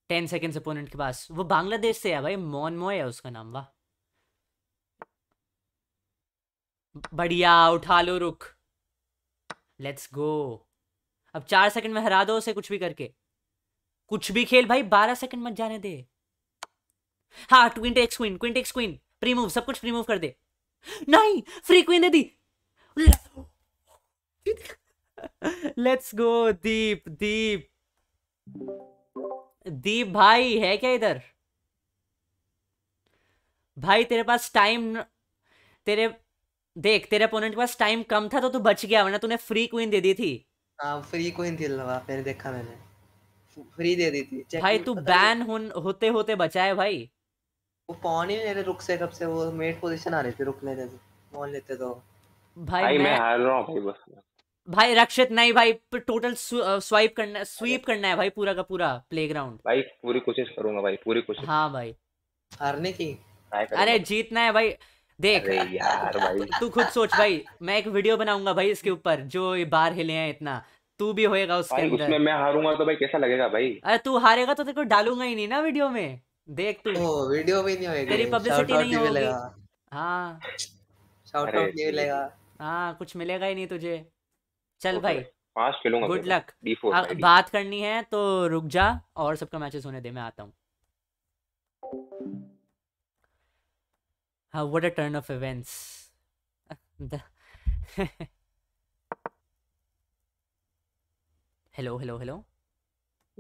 टेन सेकेंड्स अपोनेंट के पास वो बांग्लादेश से है भाई मोन मोय है उसका नाम वाह बढ़िया उठा लो रुक लेट्स गो अब चार सेकंड में हरा दो उसे कुछ भी करके कुछ भी खेल भाई बारह सेकंड मत जाने दे हाँ ट्विंट x queen queen x queen premove सब कुछ प्रीमूव कर दे नहीं फ्री क्वीन दे दी लेट्स गो दीप दीप दीप भाई है क्या इधर भाई तेरे पास टाइम तेरे देख तेरे अपोनेंट के पास टाइम कम था तो तू बच गया वरना तूने फ्री क्वीन दे दी थी हाँ फ्री क्वीन थी लवा फिर देखा मैंने फ्री दे दी थी भाई तू बैन हुन, होते होते बचा है भाई वो पॉन ही मेरे रुक से कब से वो मेड पोजीशन आ रहे थे रुक लेते थे मोल लेते तो भाई, भाई मैं, मैं हार रहा हूं भाई बस भाई रक्षित नहीं भाई टोटल स्वाइप करना स्वीप करना है भाई पूरा का पूरा प्लेग्राउंड भाई पूरी कोशिश करूंगा भाई पूरी कोशिश हाँ भाई हारने की अरे जीतना है भाई देख यार भाई तू खुद सोच भाई मैं एक वीडियो बनाऊंगा भाई इसके ऊपर जो ये बार हिले हैं इतना तू भी होएगा उसके अंदर उसमें मैं हारूंगा तो भाई कैसा लगेगा भाई अरे तू हारेगा तो तेरे को डालूंगा ही नहीं ना वीडियो में देख तू ओ वीडियो भी नहीं होएगा तेरी पब्लिसिटी नहीं होगी हां शाउट आउट नहीं मिलेगा हां हाँ, कुछ मिलेगा ही नहीं तुझे चल भाई पांच खेलूंगा गुड लक बात करनी है तो रुक जा और सबका मैचेस होने दे मैं आता हूँ what a turn of events hello hello hello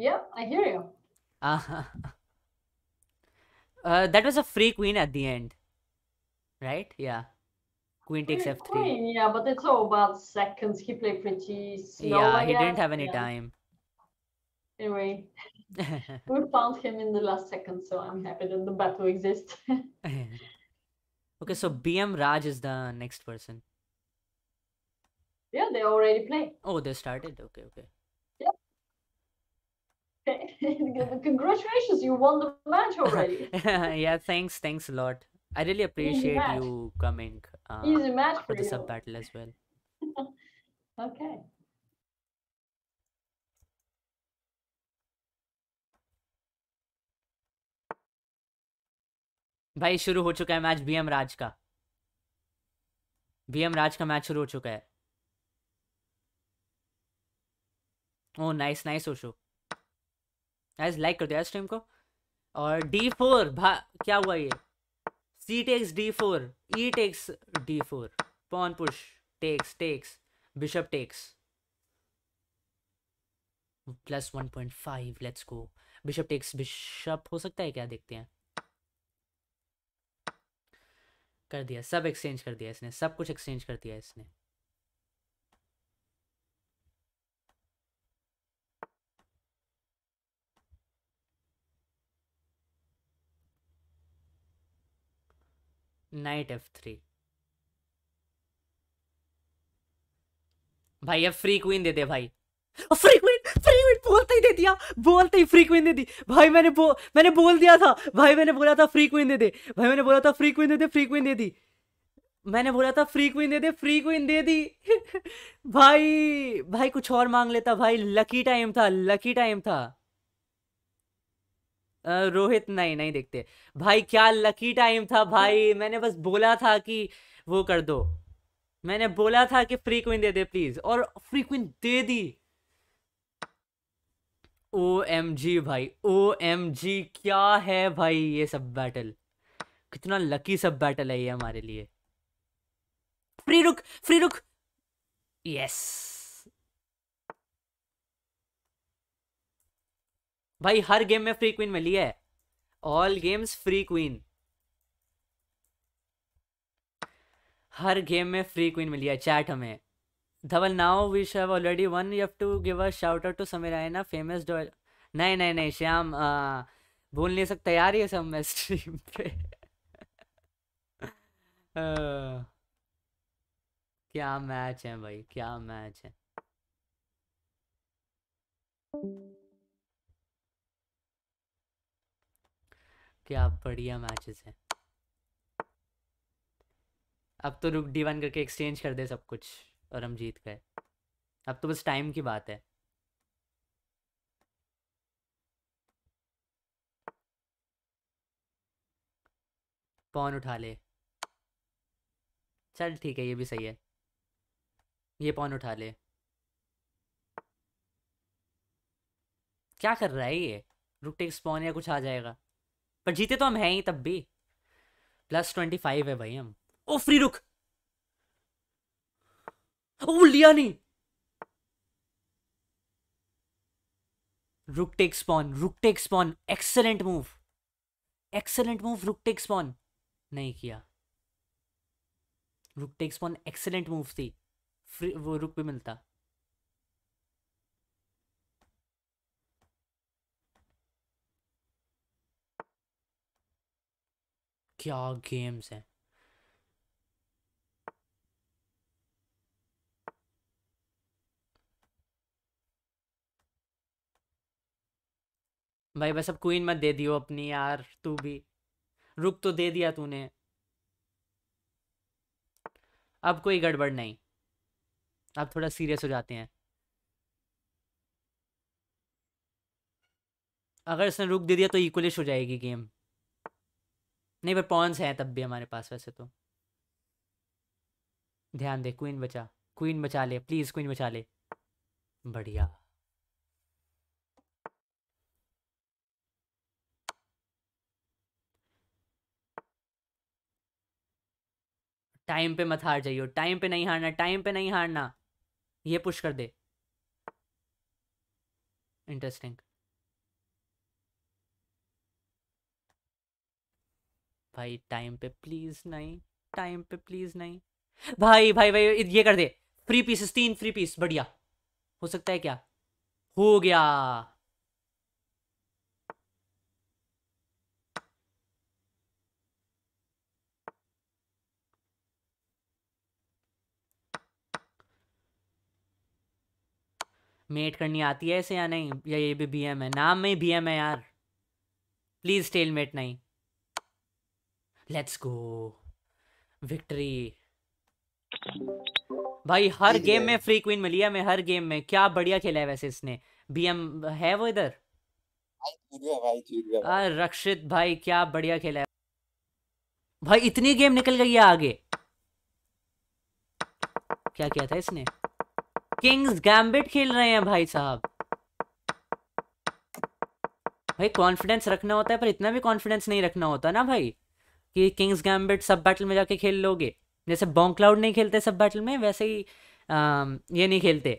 yup I hear you that was a free queen at the end right yeah Queen takes queen, f3. Queen, yeah, but it's all about seconds. He played pretty slow. Yeah, he didn't have any yeah. time. Anyway, we found him in the last second, so I'm happy that the battle exists. okay, so BM Raj is the next person. Yeah, they already play. Oh, they started. Okay, okay. Okay. Congratulations, you won the match already. yeah, thanks, thanks a lot. I really appreciate you coming uh, match for, for the sub battle as well. okay. भाई शुरू हो चुका है match BM राज का BM राज का match शुरू हो चुका है ओ nice nice Osho guys like कर दिया स्ट्रीम को और डी फोर भा क्या हुआ ये c takes d4 e takes d4 pawn push takes takes bishop takes plus one point five let's go bishop takes bishop हो सकता है क्या देखते हैं कर दिया सब एक्सचेंज कर दिया इसने सब कुछ एक्सचेंज कर दिया इसने नाइट एफ थ्री भाई अब फ्री क्वीन दे दे भाई फ्री क्वीन फ्री क्वीन बोलते ही दे दिया बोलते ही फ्री क्वीन दे दी भाई मैंने बो मैंने बोल दिया था भाई मैंने बोला था फ्री क्वीन दे दे भाई मैंने बोला था फ्री क्वीन दे दे फ्री क्वीन दे दी मैंने बोला था फ्री क्वीन दे दे फ्री क्वीन दे दी भाई भाई कुछ और मांग लेता भाई लकी टाइम था लकी टाइम था रोहित नहीं नहीं देखते भाई क्या लकी टाइम था भाई हाँ। मैंने बस बोला था कि वो कर दो मैंने बोला था कि फ्री क्वीन दे दे प्लीज और फ्री क्वीन दे दी ओ एम जी भाई ओ एम जी क्या है भाई ये सब बैटल कितना लकी सब बैटल है ये हमारे लिए फ्री रुक फ्री रुक यस भाई हर गेम में फ्री क्वीन मिली है ऑल गेम्स फ्री क्वीन हर गेम में फ्री क्वीन मिली है चैट हमें Dhawal now we have already won you have to give a shout out to Sameer आयना फेमस डॉल नहीं नहीं नहीं श्याम भूल नहीं सकते यार ये सब मैं स्ट्रीम पे क्या मैच है भाई क्या मैच है क्या बढ़िया मैचेस हैं अब तो रुक डी वन करके एक्सचेंज कर दे सब कुछ और हम जीत गए अब तो बस टाइम की बात है पौन उठा ले चल ठीक है ये भी सही है ये पौन उठा ले क्या कर रहा है ये रुक टेक स्पॉन या कुछ आ जाएगा पर जीते तो हम हैं ही तब भी प्लस ट्वेंटी फाइव है भाई हम ओ फ्री रुक ओ लिया नहीं rook takes pawn rook takes pawn excellent move excellent move rook takes pawn नहीं किया rook takes pawn excellent move थी फ्री वो रुक भी मिलता क्या गेम्स हैं भाई बस अब क्वीन मत दे दियो अपनी यार तू भी रुक तो दे दिया तूने अब कोई गड़बड़ नहीं अब थोड़ा सीरियस हो जाते हैं अगर इसने रुक दे दिया तो इक्वलिश हो जाएगी गेम नहीं पर पॉन्स हैं तब भी हमारे पास वैसे तो ध्यान दे क्वीन बचा क्वीन बचा ले प्लीज क्वीन बचा ले बढ़िया टाइम पे मत हार जाइयो टाइम पे नहीं हारना टाइम पे नहीं हारना ये पुश कर दे इंटरेस्टिंग भाई टाइम पे प्लीज नहीं टाइम पे प्लीज नहीं भाई भाई भाई, भाई ये कर दे फ्री पीस तीन फ्री पीस बढ़िया हो सकता है क्या हो गया मेट करनी आती है ऐसे या नहीं या ये भी बीएम है नाम में बीएम है यार प्लीज टेल मेट नहीं लेट्स गो विक्ट्री भाई हर गेम में फ्री क्वीन मिली है मैं हर गेम में क्या बढ़िया खेला है वैसे इसने बीएम है वो इधर रक्षित भाई क्या बढ़िया खेला है भाई इतनी गेम निकल गई है आगे क्या किया था इसने किंग्स गैम्बिट खेल रहे हैं भाई साहब भाई कॉन्फिडेंस रखना होता है पर इतना भी कॉन्फिडेंस नहीं रखना होता ना भाई कि किंग्स गैम्बिट सब बैटल में जाके खेल लोगे जैसे क्लाउड नहीं खेलते सब बैटल में वैसे ही आ, ये नहीं खेलते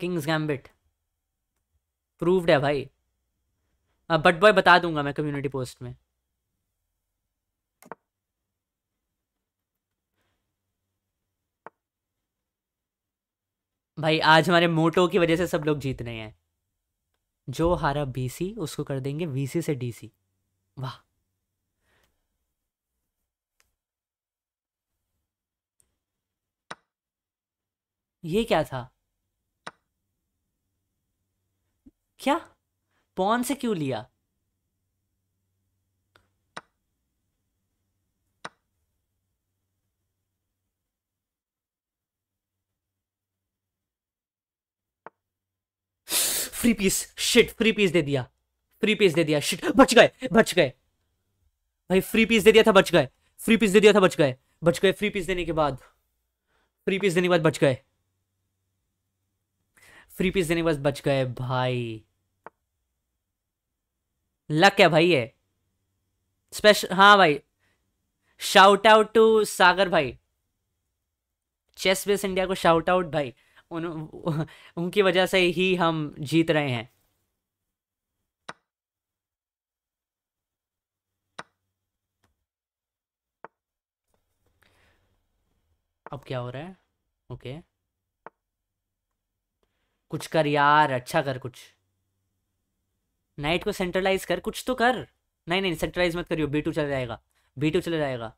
किंग्स गैम्बिट प्रूव्ड है भाई बट बॉय बता दूंगा मैं कम्युनिटी पोस्ट में भाई आज हमारे मोटो की वजह से सब लोग जीत रहे हैं जो हारा बीसी उसको कर देंगे वीसी से डीसी वाह ये क्या था क्या पौन से क्यों लिया free piece shit free piece दे दिया फ्री पीस दे दिया शिट बच गए बच गए भाई फ्री पीस दे दिया था बच गए फ्री पीस दे दिया था बच गए बच गए फ्री पीस देने के बाद फ्री पीस देने के बाद बच गए फ्री पीस देने के बच गए भाई लक है भाई ये स्पेशल हाँ भाई शाउट आउट टू सागर भाई चेस बेस इंडिया को शाउट आउट भाई उन उनकी वजह से ही हम जीत रहे हैं अब क्या हो रहा है ओके okay. कुछ कर यार अच्छा कर कुछ नाइट को सेंट्रलाइज कर कुछ तो कर नहीं नहीं सेंट्रलाइज मत करियो बी टू चला जाएगा बी टू चला जाएगा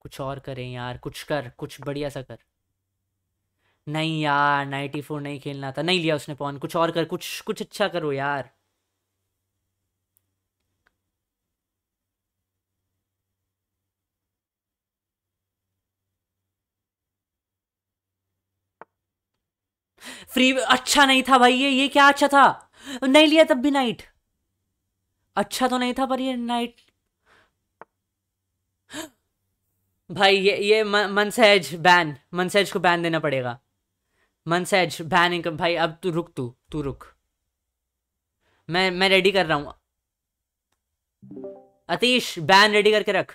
कुछ और करें यार कुछ कर कुछ बढ़िया सा कर नहीं यार नाइटी फोर नहीं खेलना था नहीं लिया उसने पॉन कुछ और कर कुछ कुछ अच्छा करो यार फ्री अच्छा नहीं था भाई ये ये क्या अच्छा था नहीं लिया तब भी नाइट अच्छा तो नहीं था पर ये नाइट भाई ये ये मनसेज बैन मनसेज को बैन देना पड़ेगा बैन इनकम भाई अब तू रुक तू तू रुक मैं मैं रेडी कर रहा हूं अतीश बैन रेडी करके रख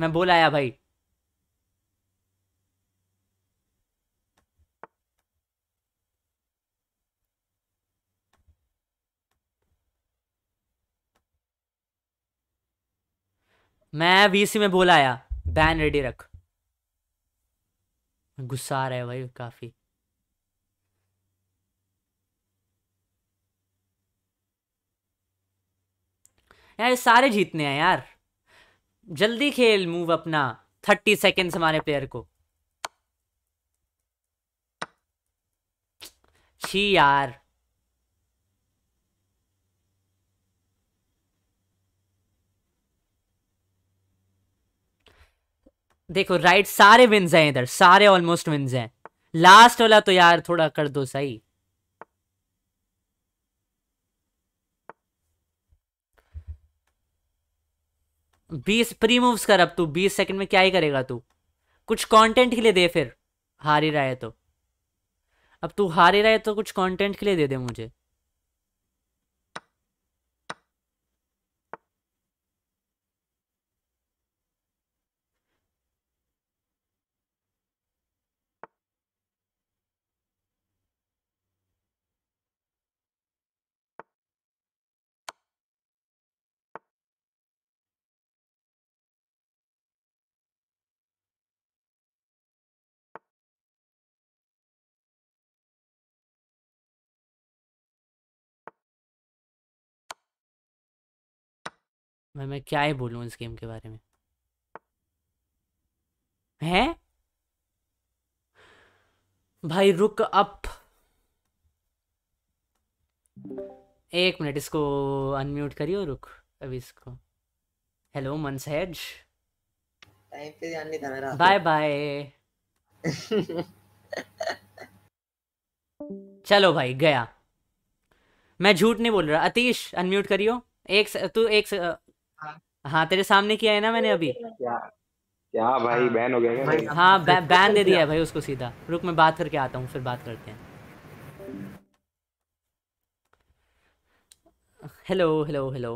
मैं बोल आया भाई मैं वीसी में बोला आया बैन रेडी रख गुस्सा आ रहा है भाई काफी यार ये सारे जीतने हैं यार जल्दी खेल मूव अपना थर्टी सेकेंड्स हमारे प्लेयर को छी यार देखो राइट सारे विन्स हैं इधर सारे ऑलमोस्ट विन्स हैं लास्ट वाला तो यार थोड़ा कर दो सही बीस प्री मूव्स कर अब तू बीस सेकंड में क्या ही करेगा तू कुछ कंटेंट के लिए दे फिर हार ही रहा है तो अब तू हार ही रहा है तो कुछ कंटेंट के लिए दे दे मुझे मैं मैं क्या ही बोलूँ इस गेम के बारे में है भाई रुक अप एक मिनट इसको अनम्यूट करियो रुक अभी इसको हेलो मन सहज बाय बाय चलो भाई गया मैं झूठ नहीं बोल रहा अतीश अनम्यूट करियो एक तू एक हाँ तेरे सामने किया है ना मैंने अभी क्या क्या भाई बैन हो गया हाँ बै, बैन दे दिया है भाई उसको सीधा रुक मैं बात करके आता हूँ फिर बात करते हैं hello hello hello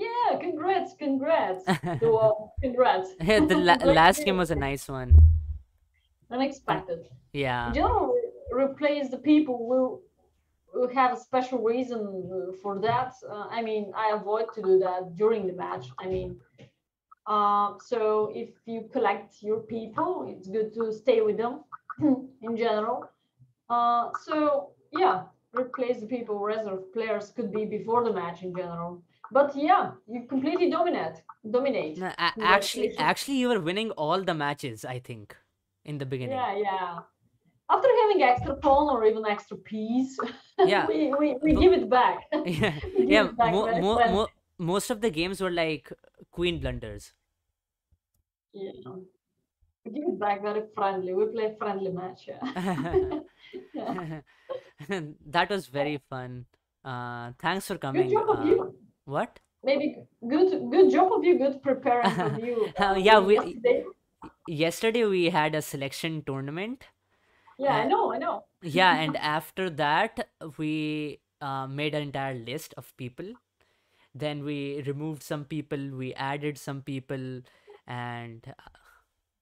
Yeah, congrats, congrats. to, uh, congrats. yeah, the la last game was a nice one. Unexpected. Yeah. You know, replace the people who have a special reason uh, for that. Uh, I mean, I avoid to do that during the match. I mean, uh, so if you collect your people, it's good to stay with them in general. Uh, so yeah, replace the people reserve players could be before the match in general. But yeah, you completely dominate. Dominate. No, actually, actually, you were winning all the matches. I think in the beginning. Yeah, yeah after having extra tone or even extra piece, yeah. we, we, we give it back. yeah, yeah. Back mo- mo- mo- most of the games were like queen blunders. Yeah. We give it back very friendly. We play friendly match. Yeah. that was very fun. Uh, thanks for coming. Uh, what? Maybe good good job of you. Good preparing of you. Uh, yeah, we. Yesterday. yesterday we had a selection tournament yeah i uh, know i know yeah and after that we uh, made an entire list of people then we removed some people we added some people and uh,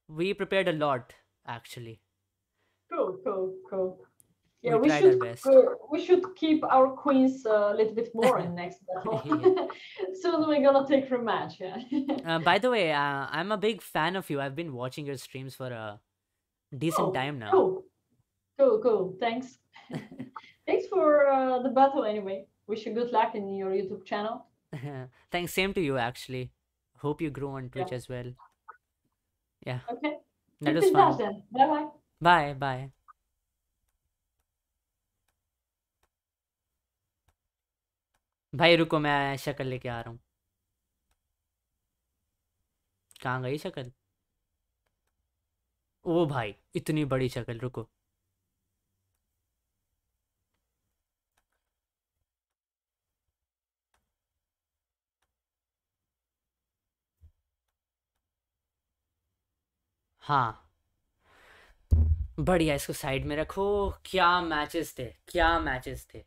we prepared a lot actually cool cool cool yeah we, we should uh, we should keep our queens a uh, little bit more in next battle soon we're gonna take rematch yeah uh, by the way i'm a big fan of you i've been watching your streams for a decent oh, time now oh. Cool, cool. Thanks. Thanks for uh, the battle anyway. Wish you good luck in your YouTube channel. Thanks. Same to you, actually. Hope you grow on Twitch yeah. as well. Yeah. Okay. That was fun. Bye-bye. Bye. Bye. भाई रुको मैं शक्ल लेके आ रहा हूँ कहाँ गई शक्ल ओ भाई इतनी बड़ी शक्ल रुको हाँ बढ़िया इसको साइड में रखो क्या मैचेस थे क्या मैचेस थे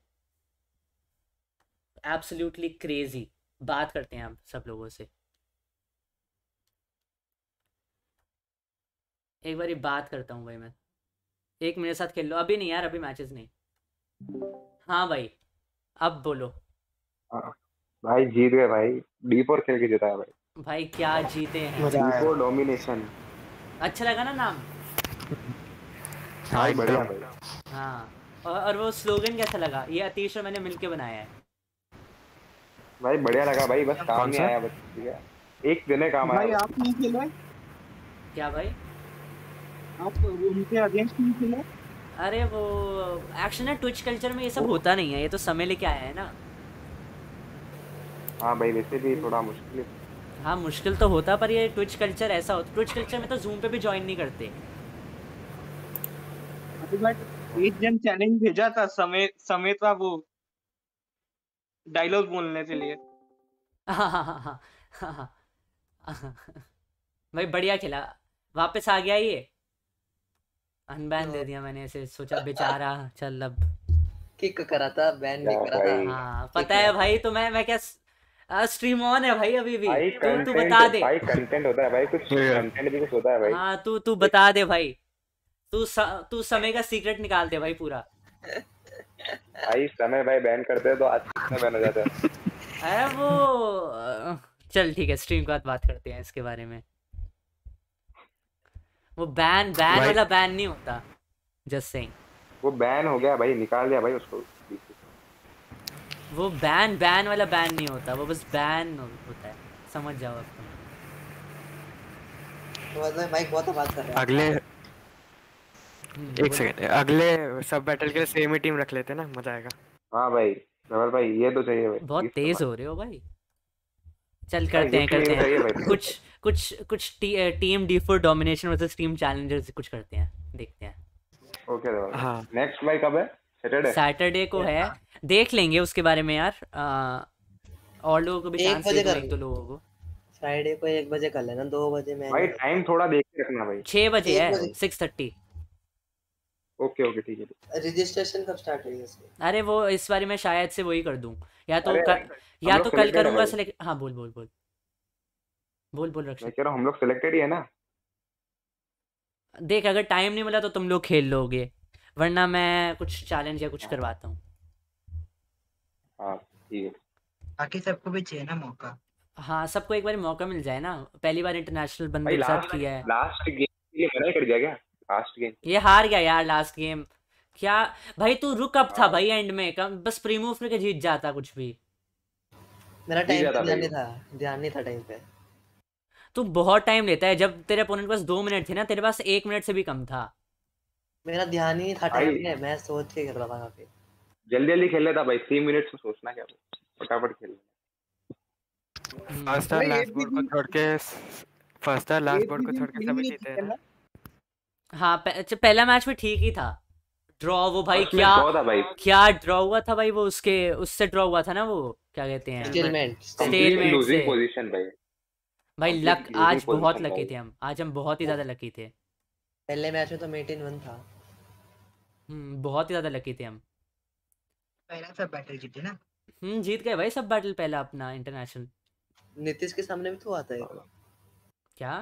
एब्सोल्युटली क्रेजी बात करते हैं हम सब लोगों से एक बारी बात करता हूँ भाई मैं एक मेरे साथ खेल लो अभी नहीं यार अभी मैचेस नहीं हाँ भाई अब बोलो हाँ। भाई जीत गए भाई डी फोर खेल के जीता है भाई भाई क्या जीते हैं डोमिनेशन अच्छा लगा ना नाम हाँ बढ़िया हाँ और, वो स्लोगन कैसा लगा ये अतीश और मैंने मिलके बनाया है भाई बढ़िया लगा भाई बस काम नहीं आया बस एक दिन है काम आया भाई आप नहीं खेले क्या भाई आप उनके अगेंस्ट नहीं खेले अरे वो एक्शन है ट्विच कल्चर में ये सब होता नहीं है ये तो समय लेके आया है ना हाँ भाई वैसे भी थोड़ा मुश्किल है हाँ मुश्किल तो होता पर ये ट्विच कल्चर ऐसा होता ट्विच कल्चर में तो जूम पे भी ज्वाइन नहीं करते एक जन चैलेंज भेजा था समय समय समेत वो डायलॉग बोलने के लिए हाँ, हाँ, हाँ, भाई बढ़िया खेला वापस आ गया ये अनबैन दे दिया मैंने ऐसे सोचा बेचारा चल अब किक करा था बैन भी करा था हाँ पता है भाई तो मैं मैं क्या स्ट्रीम ऑन है भाई अभी भी तू तू बता दे भाई कंटेंट होता है भाई कुछ कंटेंट तो भी कुछ होता है भाई हाँ तू तू बता दे भाई तू तू समय का सीक्रेट निकाल दे भाई पूरा भाई समय भाई बैन करते हैं तो आज कितना बैन हो जाता है अरे वो चल ठीक है स्ट्रीम का बात करते हैं इसके बारे में वो बैन बैन वाला बैन नहीं होता जस्ट सेइंग वो बैन हो गया भाई निकाल दिया भाई उसको वो बैन बैन वाला बैन नहीं होता वो बस बैन होता है समझ जाओ आप तुम तो बहुत बात कर रहा है अगले हम्म, एक सेकंड अगले सब बैटल के लिए सेम ही टीम रख लेते ना मजा आएगा हाँ भाई नवल भाई ये तो चाहिए भाई बहुत तेज हो रहे हो भाई चल हाँ, करते हैं करते हैं कुछ कुछ कुछ टी, team d four domination versus team challengers कुछ करते हैं देखते हैं ओके okay, हाँ नेक्स्ट भाई कब है सैटरडे को है देख लेंगे उसके बारे में यार और लोगों को भी एक बजे कर तो लोगों को फ्राइडे को एक बजे कर लेना दो बजे में भाई टाइम थोड़ा देख के रखना भाई छह बजे है सिक्स थर्टी ओके ओके ठीक है रजिस्ट्रेशन कब स्टार्ट होगी अरे वो इस बारे में शायद से वही कर दूं या तो कर, या तो कल करूंगा सिलेक्ट हाँ बोल बोल बोल बोल बोल रक्षा कह रहा हम लोग सिलेक्टेड ही है ना देख अगर टाइम नहीं मिला तो तुम लोग खेल लोगे वरना मैं कुछ चैलेंज या कुछ करवाता हूँ हाँ, बाकी सबको भी चाहिए ना मौका हाँ सबको एक बार मौका मिल जाए ना पहली बार इंटरनेशनल बंदे के साथ किया है लास्ट गेम ये कर गया क्या लास्ट गेम ये हार गया यार लास्ट गेम क्या भाई तू रुक अप था हाँ। भाई एंड में कम बस प्री मूव के जीत जाता कुछ भी मेरा टाइम ध्यान नहीं था ध्यान नहीं था टाइम पे तू बहुत टाइम लेता है जब तेरे अपोनेंट के पास दो मिनट थे ना तेरे पास एक मिनट से भी कम था मेरा ध्यान ही था टाइम में मैं सोच के खेल रहा था काफी जल्दी जल्दी खेल लेता भाई थ्री मिनट से सोचना क्या फटाफट खेल फर्स्ट और लास्ट बोर्ड को छोड़ के फर्स्ट और लास्ट बोर्ड को छोड़ के सभी जीते हैं हाँ, अच्छा पह, पहला मैच भी ठीक ही था ड्रॉ वो भाई क्या भाई क्या ड्रॉ हुआ था भाई वो उसके उससे ड्रॉ हुआ था ना वो क्या कहते हैं स्टेलमेंट स्टेलमेंट लूजिंग पोजीशन भाई भाई लक आज बहुत लकी थे हम आज हम बहुत ही ज्यादा लकी थे पहले मैच में तो मेटिन वन था हम्म, बहुत ही ज्यादा लकी थे हम पहला सब बैटल जीते ना हम्म जीत गए भाई सब बैटल पहला अपना इंटरनेशनल नीतीश के सामने भी तो आता है क्या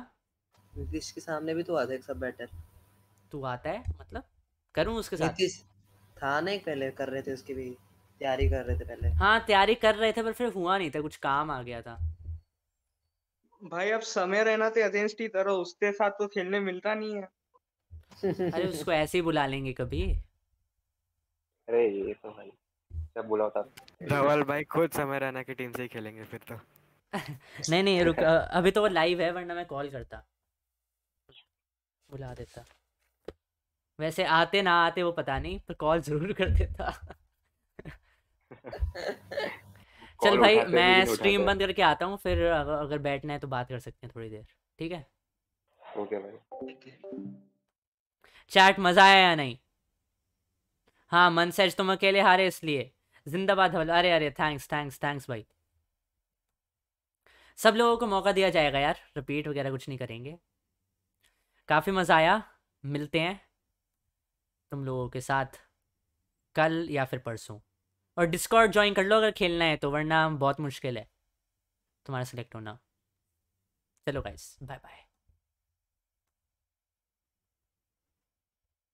नीतीश के सामने भी तो आता है सब बैटल तू तो आता है मतलब करूं उसके साथ नीतीश था नहीं पहले कर रहे थे उसके भी तैयारी कर रहे थे पहले हाँ तैयारी कर रहे थे पर फिर हुआ नहीं था कुछ काम आ गया था भाई अब समय रहना तो अगेंस्ट ही तरह उसके साथ तो खेलने मिलता नहीं है अरे उसको ऐसे ही बुला लेंगे कभी अरे ये तो भाई क्या बुलाओ तब धवल भाई खुद समय रहना की टीम से ही खेलेंगे फिर तो नहीं नहीं रुक अभी तो वो लाइव है वरना मैं कॉल करता बुला देता वैसे आते ना आते वो पता नहीं पर कॉल जरूर कर देता चल भाई मैं स्ट्रीम बंद करके आता हूँ फिर अगर बैठना है तो बात कर सकते हैं थोड़ी देर ठीक है ओके भाई चैट मज़ा आया या नहीं हाँ मन मनसेज तुम तो अकेले हारे इसलिए जिंदाबाद हवल अरे अरे थैंक्स थैंक्स थैंक्स भाई सब लोगों को मौका दिया जाएगा यार रिपीट वगैरह कुछ नहीं करेंगे काफ़ी मज़ा आया मिलते हैं तुम लोगों के साथ कल या फिर परसों और डिस्कॉर्ड ज्वाइन कर लो अगर खेलना है तो वरना बहुत मुश्किल है तुम्हारा सेलेक्ट होना चलो गाइस बाय बाय